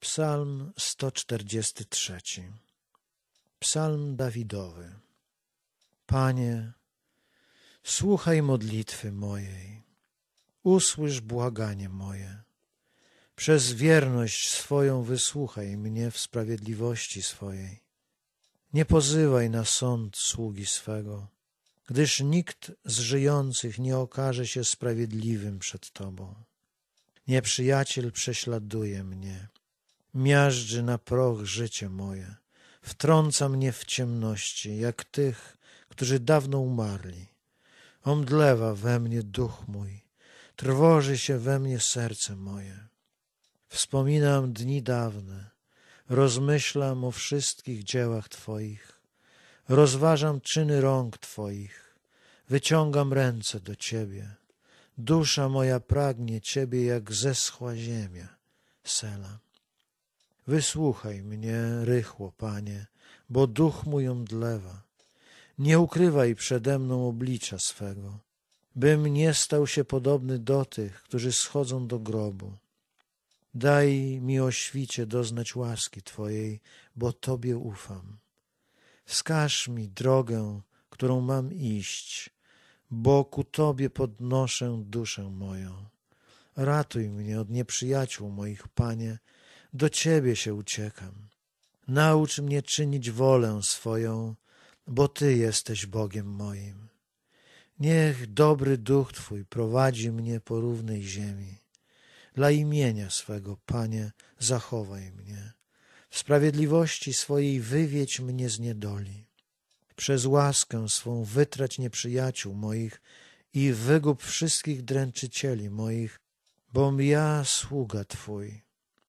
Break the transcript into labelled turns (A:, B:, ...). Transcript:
A: Psalm 143 Psalm Dawidowy Panie, słuchaj modlitwy mojej, usłysz błaganie moje. Przez wierność swoją wysłuchaj mnie w sprawiedliwości swojej. Nie pozywaj na sąd sługi swego, gdyż nikt z żyjących nie okaże się sprawiedliwym przed Tobą. Nieprzyjaciel prześladuje mnie miażdży na proch życie moje, wtrąca mnie w ciemności, jak tych, którzy dawno umarli. Omdlewa we mnie duch mój, trwoży się we mnie serce moje. Wspominam dni dawne, rozmyślam o wszystkich dziełach Twoich, rozważam czyny rąk Twoich, wyciągam ręce do Ciebie. Dusza moja pragnie Ciebie jak zeschła ziemia. Selam. Wysłuchaj mnie rychło, Panie, bo duch mój omdlewa. Nie ukrywaj przede mną oblicza swego, bym nie stał się podobny do tych, którzy schodzą do grobu. Daj mi o świcie doznać łaski Twojej, bo Tobie ufam. Wskaż mi drogę, którą mam iść, bo ku Tobie podnoszę duszę moją. Ratuj mnie od nieprzyjaciół moich, Panie, do Ciebie się uciekam. Naucz mnie czynić wolę swoją, bo Ty jesteś Bogiem moim. Niech dobry duch Twój prowadzi mnie po równej ziemi. Dla imienia swego, Panie, zachowaj mnie. W sprawiedliwości swojej wywiedź mnie z niedoli. Przez łaskę swą wytrać nieprzyjaciół moich i wygub wszystkich dręczycieli moich, bom ja sługa Twój